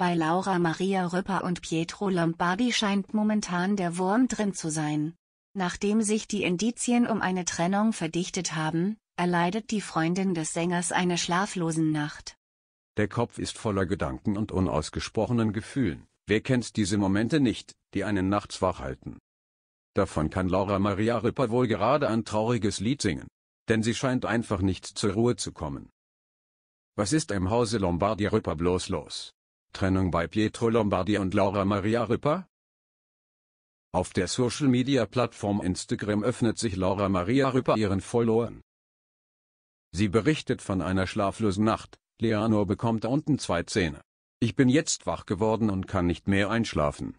Bei Laura Maria Röpper und Pietro Lombardi scheint momentan der Wurm drin zu sein. Nachdem sich die Indizien um eine Trennung verdichtet haben, erleidet die Freundin des Sängers eine schlaflosen Nacht. Der Kopf ist voller Gedanken und unausgesprochenen Gefühlen. Wer kennt diese Momente nicht, die einen nachts wach halten? Davon kann Laura Maria Ripper wohl gerade ein trauriges Lied singen. Denn sie scheint einfach nicht zur Ruhe zu kommen. Was ist im Hause Lombardi Ripper bloß los? Trennung bei Pietro Lombardi und Laura Maria Ripper? Auf der Social-Media-Plattform Instagram öffnet sich Laura Maria Ripper ihren Followern. Sie berichtet von einer schlaflosen Nacht, Leonor bekommt unten zwei Zähne. Ich bin jetzt wach geworden und kann nicht mehr einschlafen.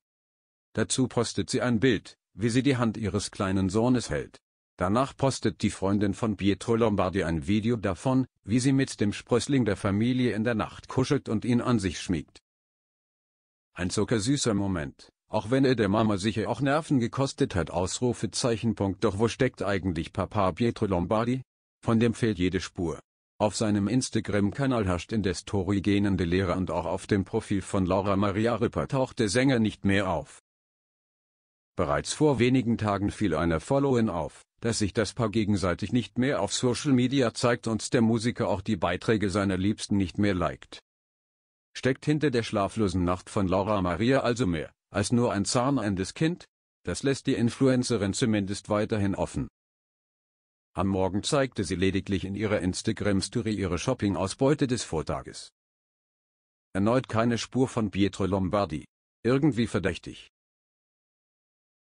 Dazu postet sie ein Bild, wie sie die Hand ihres kleinen Sohnes hält. Danach postet die Freundin von Pietro Lombardi ein Video davon, wie sie mit dem Sprössling der Familie in der Nacht kuschelt und ihn an sich schmiegt. Ein zuckersüßer Moment, auch wenn er der Mama sicher auch Nerven gekostet hat. Ausrufezeichen. Doch wo steckt eigentlich Papa Pietro Lombardi? Von dem fehlt jede Spur. Auf seinem Instagram-Kanal herrscht in indes torigenende Leere und auch auf dem Profil von Laura Maria Ripper taucht der Sänger nicht mehr auf. Bereits vor wenigen Tagen fiel einer Followin auf, dass sich das Paar gegenseitig nicht mehr auf Social Media zeigt und der Musiker auch die Beiträge seiner Liebsten nicht mehr liked steckt hinter der schlaflosen Nacht von Laura Maria also mehr, als nur ein zahnendes Kind? Das lässt die Influencerin zumindest weiterhin offen. Am Morgen zeigte sie lediglich in ihrer Instagram-Story ihre Shopping-Ausbeute des Vortages. Erneut keine Spur von Pietro Lombardi. Irgendwie verdächtig.